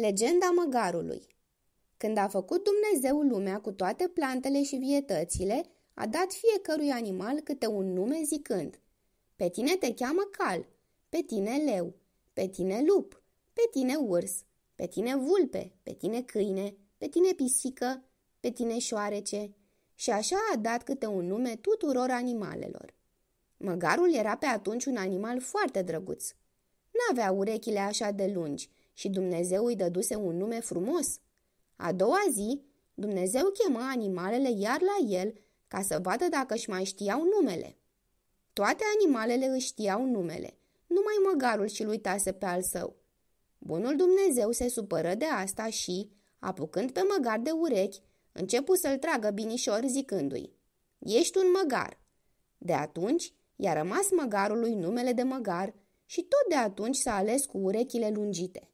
Legenda măgarului Când a făcut Dumnezeu lumea cu toate plantele și vietățile, a dat fiecărui animal câte un nume zicând Pe tine te cheamă cal, pe tine leu, pe tine lup, pe tine urs, pe tine vulpe, pe tine câine, pe tine pisică, pe tine șoarece și așa a dat câte un nume tuturor animalelor. Măgarul era pe atunci un animal foarte drăguț. N-avea urechile așa de lungi, și Dumnezeu îi dăduse un nume frumos. A doua zi, Dumnezeu chemă animalele iar la el ca să vadă dacă își mai știau numele. Toate animalele își știau numele, numai măgarul și-l uitase pe al său. Bunul Dumnezeu se supără de asta și, apucând pe măgar de urechi, începu să-l tragă binișor zicându-i, Ești un măgar!" De atunci i-a rămas măgarului numele de măgar și tot de atunci s-a ales cu urechile lungite.